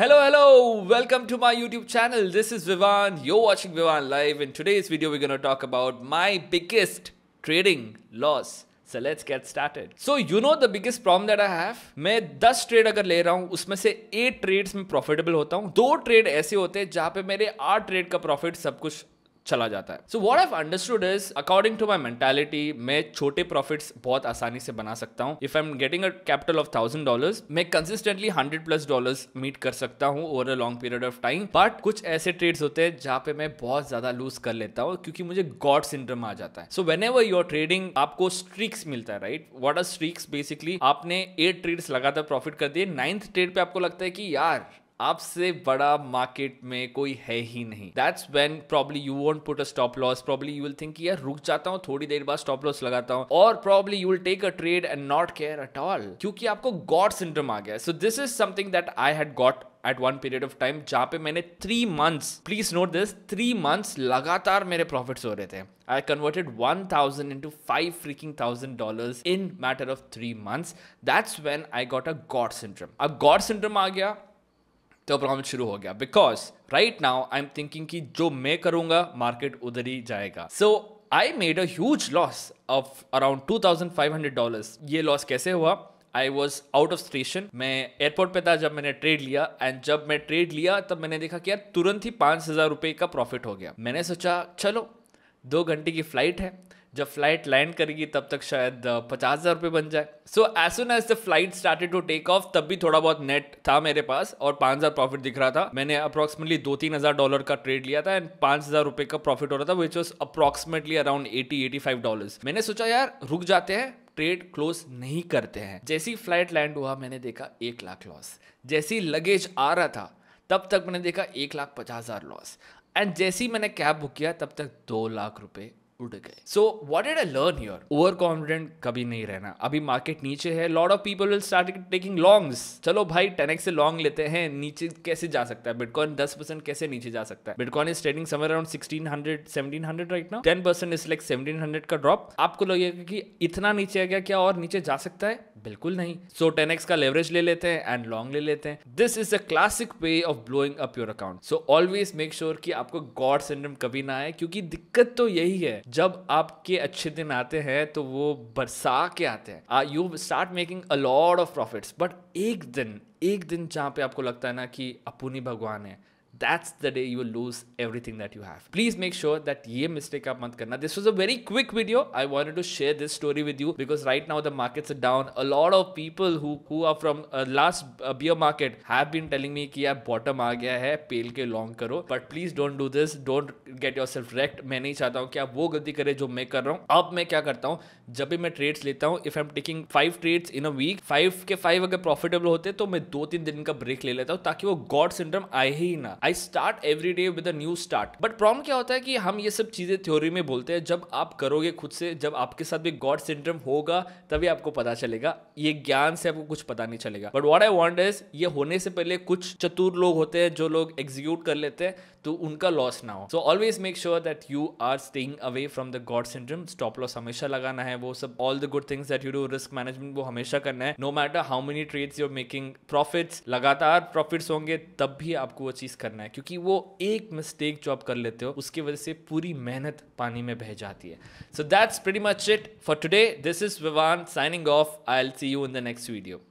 Hello, hello, welcome to my YouTube channel. This is Vivan, you're watching Vivan Live. In today's video, we're going to talk about my biggest trading loss. So let's get started. So you know the biggest problem that I have. मैं 10 trade अगर ले रहा हूँ उसमें से 8 trades में profitable होता हूँ दो ट्रेड ऐसे होते हैं जहाँ पे मेरे 8 ट्रेड का प्रॉफिट सब कुछ चला जाता है so what I've understood is according to my mentality मैं छोटे प्रॉफिट बहुत आसानी से बना सकता हूँ if I am getting a capital of thousand dollar मैं consistently hundred plus dollar meet कर सकता हूँ over a long period of time but कुछ ऐसे ट्रेड्स होते हैं जहां पे मैं बहुत ज्यादा लूज कर लेता हूँ क्योंकि मुझे गॉड सिंड्रम आ जाता है so whenever you're trading आपको स्ट्रीक्स मिलता है right what are streaks basically आपने एट ट्रेड्स लगातार प्रॉफिट कर दिए नाइन्थ ट्रेड पे आपको लगता है कि यार आपसे बड़ा मार्केट में कोई है ही नहीं that's when probably you won't put a stop loss probably you will think कि यार रुक जाता हूँ थोड़ी देर बाद स्टॉप लॉस लगाता हूँ और probably you will take a trade and not care at all क्योंकि आपको गॉड सिंड्रोम आ गया so this is something that I had got at one period of time जहां पे मैंने three months please note this three months लगातार मेरे profits हो रहे थे I converted one thousand into five freaking thousand dollar in matter of three months that's when I got a God syndrome अब god syndrome आ गया तो problem शुरू हो गया because right now I am thinking कि जो मैं करूंगा मार्केट उधर ही जाएगा so I made a huge loss of around two thousand five hundred dollar ये लॉस कैसे हुआ I was out of station मैं एयरपोर्ट पे था जब मैंने ट्रेड लिया एंड जब मैं ट्रेड लिया तब मैंने देखा कि यार तुरंत ही पांच हज़ार रुपए का प्रॉफिट हो गया मैंने सोचा चलो दो घंटे की फ्लाइट है जब फ्लाइट लैंड करेगी तब तक शायद पचास हज़ार रुपये बन जाए so as soon as the flight started to take off तब भी थोड़ा बहुत नेट था मेरे पास और पांच हज़ार प्रॉफिट दिख रहा था मैंने अप्रॉक्सिमेटली दो तीन हज़ार डॉलर का ट्रेड लिया था एंड पांच हज़ार रुपये का प्रॉफिट हो रहा था which was approximately around eighty eighty five dollar मैंने सोचा यार रुक जाते हैं ट्रेड क्लोज नहीं करते हैं जैसी फ्लाइट लैंड हुआ मैंने देखा एक लाख लॉस जैसी लगेज आ रहा था तब तक मैंने देखा एक लाख पचास हज़ार लॉस एंड जैसे ही मैंने कैब बुक किया तब तक दो लाख रुपए उड़ गए so what had I learn your over confident कभी नहीं रहना अभी मार्केट नीचे है lot of people will start taking longs चलो भाई टेन से लॉन्ग लेते हैं नीचे कैसे जा सकता है बिटकॉइन दस परसेंट कैसे नीचे जा सकता है bitcoin is trading somewhere around sixteen hundred seventeen hundred right ना ten percent is like seventeen hundred का ड्रॉप आपको लगेगा कि इतना नीचे आ गया क्या और नीचे जा सकता है बिल्कुल नहीं सो टेन एक्स का लेवरेज ले लेते हैं एंड लॉन्ग ले लेते हैं this is a classic way of blowing up your account so always make sure कि आपको गॉड सिंड्रम कभी ना आए क्योंकि दिक्कत तो यही है जब आपके अच्छे दिन आते हैं तो वो बरसा के आते हैं you start making a lot of profits but एक दिन एक दिन जहाँ पे आपको लगता है ना कि अपूनी भगवान है that's the day you will lose everything that you have. Please make sure that ye mistake aap mat karna. This was a very quick video. I wanted to share this story with you because right now the markets are down. A lot of people who who are from uh, last uh, beer market have been telling me कि यार bottom आ गया है पेल के long करो but please don't do this don't get yourself wrecked मैं नहीं चाहता हूँ कि आप वो गलती करें जो मैं कर रहा हूँ अब मैं क्या करता हूँ जब भी मैं ट्रेड्स लेता हूँ if I am taking five trades in a week five के फाइव अगर प्रॉफिटेबल होते तो मैं दो तीन दिन का ब्रेक ले लेता हूँ ताकि वो गॉड सिंड्रम आए ही ना I start every day with new start but problem क्या होता है कि हम ये सब चीज़ें थ्योरी में बोलते हैं जब आप करोगे खुद से जब आपके साथ भी गॉड सिंड्रम होगा तभी आपको पता चलेगा ये ज्ञान से आपको कुछ पता नहीं चलेगा but what I want is ये होने से पहले कुछ चतुर लोग होते हैं जो लोग एग्जीक्यूट कर लेते हैं तो उनका लॉस ना हो so always make sure that you are staying away from the god syndrome stop loss हमेशा लगाना है वो सब all the good things that you do risk management वो हमेशा करना है no matter how many trades you're making profits लगातार प्रॉफिट्स होंगे तब भी आपको वो चीज़ करना है क्योंकि वो एक मिस्टेक जो आप कर लेते हो उसकी वजह से पूरी मेहनत पानी में बह जाती है so that's pretty much it for today this is Vivan signing off I'll see you in the next video